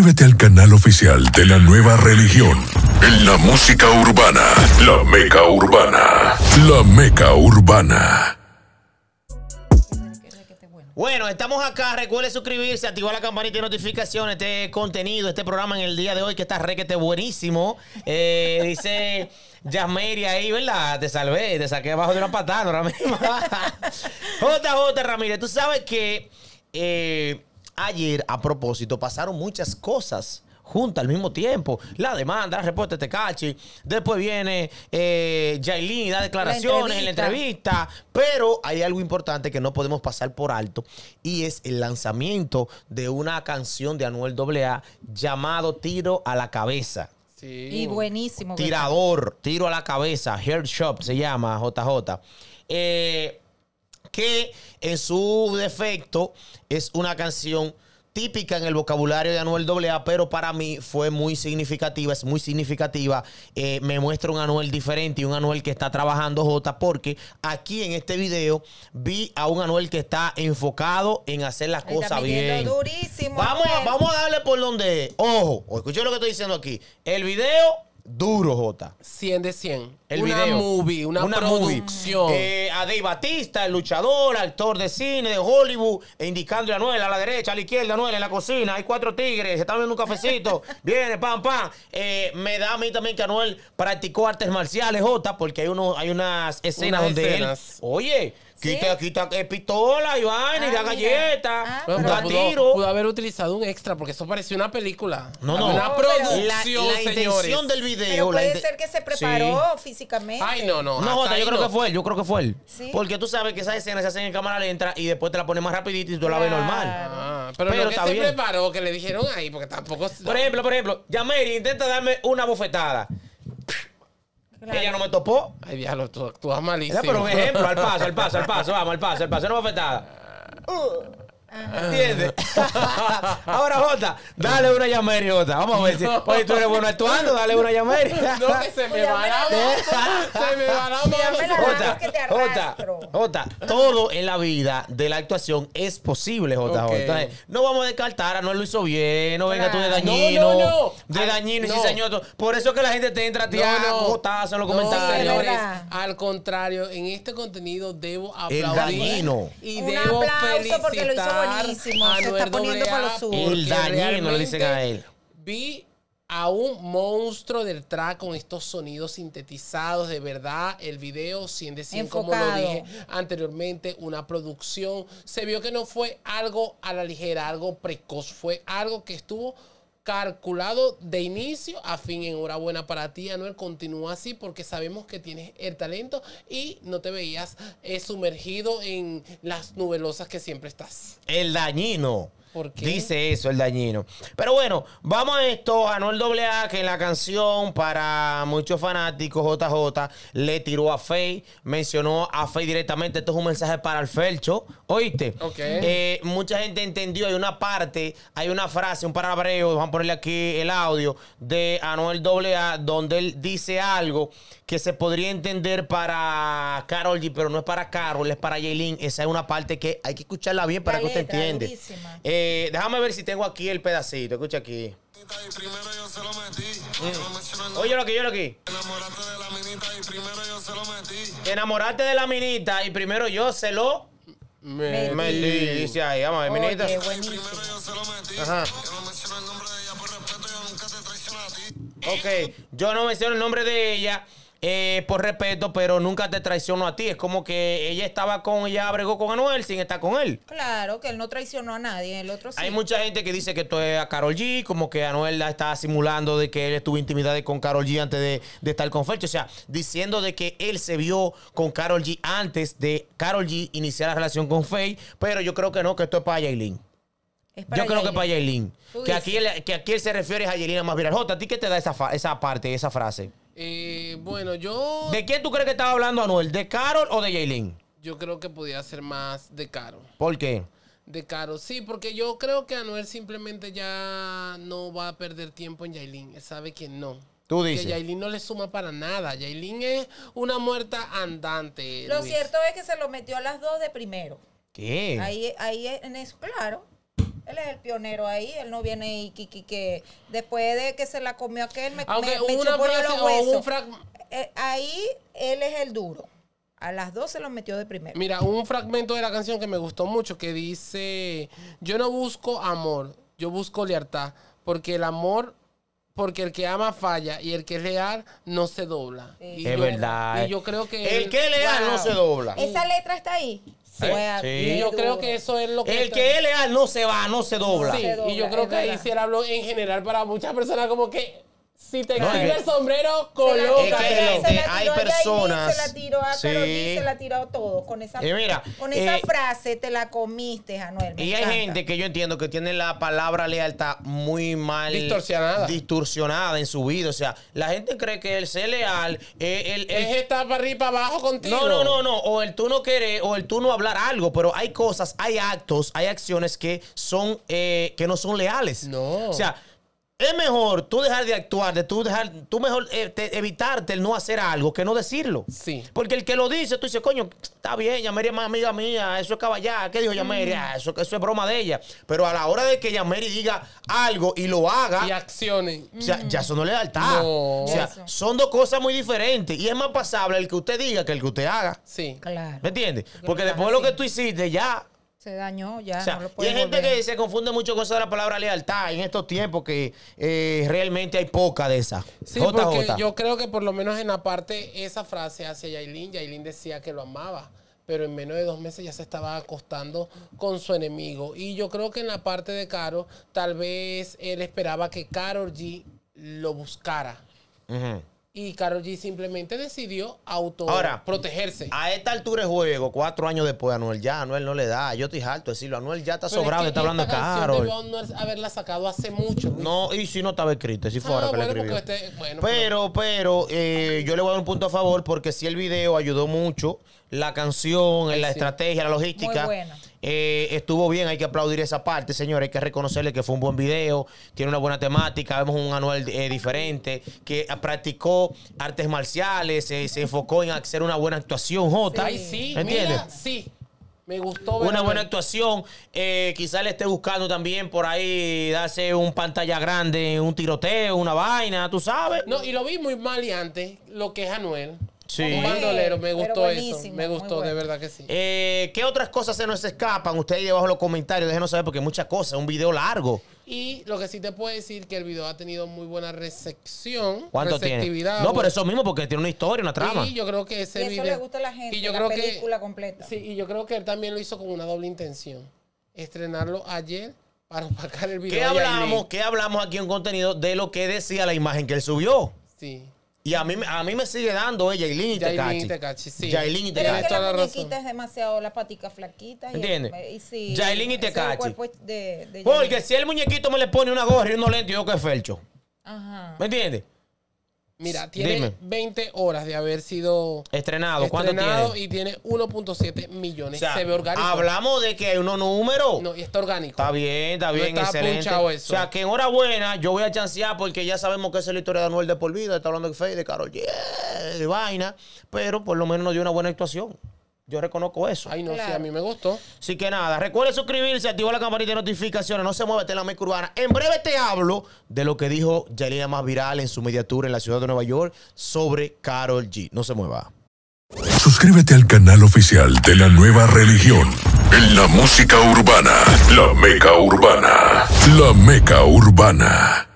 Suscríbete al canal oficial de la nueva religión. En la música urbana. La Meca Urbana. La Meca Urbana. Bueno, estamos acá. Recuerde suscribirse, activar la campanita de notificaciones. Este contenido, este programa en el día de hoy que está requete buenísimo. Eh, dice. Yasmeri ahí, ¿verdad? Te salvé, te saqué abajo de una patada JJ Ramírez, tú sabes que eh, ayer, a propósito, pasaron muchas cosas juntas al mismo tiempo. La demanda, la respuesta de este Después viene eh, y da declaraciones en la entrevista. Pero hay algo importante que no podemos pasar por alto y es el lanzamiento de una canción de Anuel AA llamado Tiro a la Cabeza. Sí. Y buenísimo. Tirador, tiro a la cabeza, Hair Shop se llama, JJ. Eh, que en su defecto es una canción típica en el vocabulario de Anuel AA, pero para mí fue muy significativa, es muy significativa. Eh, me muestra un Anuel diferente y un Anuel que está trabajando J, porque aquí en este video vi a un Anuel que está enfocado en hacer las cosas bien. Durísimo, vamos, a, vamos a darle por donde. Ojo, escuché lo que estoy diciendo aquí. El video Duro, Jota. 100 de 100. El una movie, una, producción. Movie. Eh, Batista, el luchador, actor de cine de Hollywood, e indicando a Anuel a la derecha, a la izquierda, Anuel en la cocina. Hay cuatro tigres, se están viendo un cafecito. Viene, pam, pam. Eh, me da a mí también que Anuel practicó artes marciales, Jota, porque hay, uno, hay unas escenas donde él. Oye Quita, quita eh, pistola y vaina y ah, da galleta. Ah, da tiro. Pudo haber utilizado un extra porque eso pareció una película. No, no. Una producción, la, intención del video. puede ser que se preparó físicamente. Ay, no, no. No, Jota, yo creo que fue él. Yo creo que fue él. ¿Sí? Porque tú sabes que esas escenas se hacen en cámara lenta y después te la pones más rapidito y tú la ves normal. Ah, pero, lo que se preparó, que le dijeron ahí, porque tampoco... Por ejemplo, por ejemplo, Yameri intenta darme una bofetada. Ella no me topó. Ay, diablo, tú, estás malísimo. pero un ejemplo, al paso, al paso, al paso, vamos, al paso, al paso, no me a afectar. Ah. ¿Entiendes? Ahora, Jota, dale una llamada Vamos a ver si. Oye, tú eres bueno actuando, dale una llamaria. No, que se me va la pues Se me va la Jota, Jota, Jota, todo en la vida de la actuación es posible, Jota. Entonces, no vamos a descartar a no lo hizo bien, no venga tú de dañino. No, no, no. De dañino y Por eso que la gente te entra a ti en los comentarios. al contrario, en este contenido debo aplaudir. El dañino. Y debo felicitar poniendo a Vi a un monstruo del track con estos sonidos sintetizados, de verdad, el video, sin decir como lo dije anteriormente, una producción, se vio que no fue algo a la ligera, algo precoz, fue algo que estuvo calculado de inicio a fin. Enhorabuena para ti, Anuel. Continúa así porque sabemos que tienes el talento y no te veías eh, sumergido en las nubelosas que siempre estás. El dañino Dice eso el dañino. Pero bueno, vamos a esto. Anuel AA, que en la canción para muchos fanáticos, JJ, le tiró a Faye, mencionó a Faye directamente. Esto es un mensaje para el Felcho, ¿oíste? Okay. Eh, mucha gente entendió, hay una parte, hay una frase, un parabreo, vamos a ponerle aquí el audio, de Anuel AA, donde él dice algo que se podría entender para Carol G, pero no es para Carol, es para Jaylin. Esa es una parte que hay que escucharla bien para que usted entienda déjame ver si tengo aquí el pedacito. Escucha aquí. Mm. Oye, lo que yo lo que. Enamorarte de la minita y primero yo se lo metí. enamorarte de la minita y primero yo se lo me, dice ahí, vamos a ver, minita. traicioné a ti. Ok, yo no menciono el nombre de ella eh, por respeto, pero nunca te traicionó a ti. Es como que ella estaba con, ella abregó con Anuel sin estar con él. Claro, que él no traicionó a nadie, el otro Hay mucha gente que dice que esto es a Carol G, como que Anuel la está simulando de que él estuvo intimidad con Carol G antes de, estar con Fei O sea, diciendo de que él se vio con Carol G antes de Carol G iniciar la relación con Faye, pero yo creo que no, que esto es para Yailin. Yo creo que que para Yailin. Que aquí, él, que aquí se refiere a Yailin más viral. J, ¿a ti qué te da esa, esa parte, esa frase? Eh, bueno, yo. ¿De quién tú crees que estaba hablando Anuel? ¿De Carol o de Jaylin? Yo creo que podía ser más de Carol. ¿Por qué? De Carol, sí, porque yo creo que Anuel simplemente ya no va a perder tiempo en Jaylin. Él sabe que no. Tú dices. Que Yailin no le suma para nada. Yailin es una muerta andante. Lo cierto es que se lo metió a las dos de primero. ¿Qué? Ahí, ahí en eso, claro. Él es el pionero ahí, él no viene y que, después de que se la comió aquel, me, ahí él es el duro. A las dos se los metió de primero. Mira, un fragmento de la canción que me gustó mucho que dice, yo no busco amor, yo busco lealtad, porque el amor porque el que ama falla y el que es leal no se dobla. es verdad. Y eh. yo creo que. El que es leal no se dobla. Esa letra está ahí. Y yo creo que eso es lo que. El que es leal no se va, no se dobla. y yo creo que ahí sí era en general para muchas personas como que si te no, el sombrero, coloca. Es que, hay personas. se la tiró a se la tiró a todos. Con esa, eh, frase te la comiste, Anuel. Y hay gente que yo entiendo que tiene la palabra lealtad muy mal. Distorsionada. en su vida. O sea, la gente cree que el ser leal es estar para arriba para abajo contigo. No, no, no, O el tú no querer, o el tú no hablar algo. Pero hay cosas, hay actos, hay acciones que son eh, que no son leales. No. O sea, es mejor tú dejar de actuar, de tú dejar, tú mejor eh, evitarte el no hacer algo que no decirlo. Sí. Porque el que lo dice, tú dices, coño, está bien, Yameri es más amiga mía, eso es caballar. ¿qué dijo Yameri? Mm. Ah, eso, es broma de ella. Pero a la hora de que Yameri diga algo y lo haga. Y accione. O sea, ya eso no le da No. O sea, son dos cosas muy diferentes. Y es más pasable el que usted diga que el que usted haga. Sí. Claro. ¿Me entiendes? Porque, Porque después de lo que tú hiciste, ya se dañó, ya. y hay gente que se confunde mucho con eso de la palabra lealtad en estos tiempos que eh, realmente hay poca de esa. Sí, porque yo creo que por lo menos en la parte, esa frase hacia Yailin, Yailin decía que lo amaba pero en menos de dos meses ya se estaba acostando con su enemigo. Y yo creo que en la parte de Caro, tal vez él esperaba que Carol G lo buscara. Ajá. Y Carol G simplemente decidió auto protegerse. A esta altura de juego, cuatro años después, Anuel ya, Anuel no le da. Yo estoy alto de decirlo. Anuel ya está sobrado, está hablando esta a haberla sacado hace mucho. No, y si no estaba escrito, si ah, fuera que este, pero, pero, eh, yo le voy a dar un punto a favor porque si el video ayudó mucho la canción, la estrategia, la logística. Eh, estuvo bien, hay que aplaudir esa parte, señores. Hay que reconocerle que fue un buen video, tiene una buena temática. Vemos un anual eh, diferente que practicó artes marciales, eh, se enfocó en hacer una buena actuación, J. Sí. sí, ¿entiendes? sí. Me gustó Una buena actuación. quizás le esté buscando también por ahí darse un pantalla grande, un tiroteo, una vaina, tú sabes. No, y lo vi muy mal y antes, lo que es Anuel. Sí. Un me gustó eso. Me gustó, de verdad que sí. Eh, ¿Qué otras cosas se nos escapan? Ustedes debajo en los comentarios, déjenos saber porque muchas cosas, un video largo. Y lo que sí te puedo decir que el video ha tenido muy buena recepción. ¿Cuánto tiene? No, por eso mismo, porque tiene una historia, una trama. Sí, yo creo que ese y eso le gusta a la gente, y yo creo película que, completa. Sí, y yo creo que él también lo hizo con una doble intención. Estrenarlo ayer para opacar el video. ¿Qué hablamos? ¿Qué hablamos aquí en contenido de lo que decía la imagen que él subió? Sí. Y a mí, a mí me sigue dando, eh, y Tecachi te y Tecachi, sí. Jailin y Pero es que la Toda la muñequita es demasiado, la patica flaquita. ¿Entiendes? Y, y sí, y Tecachi. Porque si el muñequito me le pone una gorra y unos lentes, yo que felcho. Ajá. ¿Me entiendes? Mira, tiene 20 horas de haber sido estrenado. ¿Cuánto estrenado y tiene 1.7 millones. Se ve orgánico. Hablamos de que hay unos números. No, y está orgánico. Está bien, está bien, excelente. Eso. O sea, que enhorabuena, yo voy a chancear porque ya sabemos que es la historia de Anuel de por vida. Está hablando de Fede, de Carol, yeah, de vaina. Pero por lo menos nos dio una buena actuación. Yo reconozco eso. Ay, no, sé a mí me gustó. Así que nada, recuerde suscribirse, activar la campanita de notificaciones, no se mueve, en la Meca urbana. En breve te hablo de lo que dijo Yelena más viral en su mediatura en la ciudad de Nueva York sobre Carol G. No se mueva. Suscríbete al canal oficial de la nueva religión. En la música urbana, la meca urbana, la meca urbana.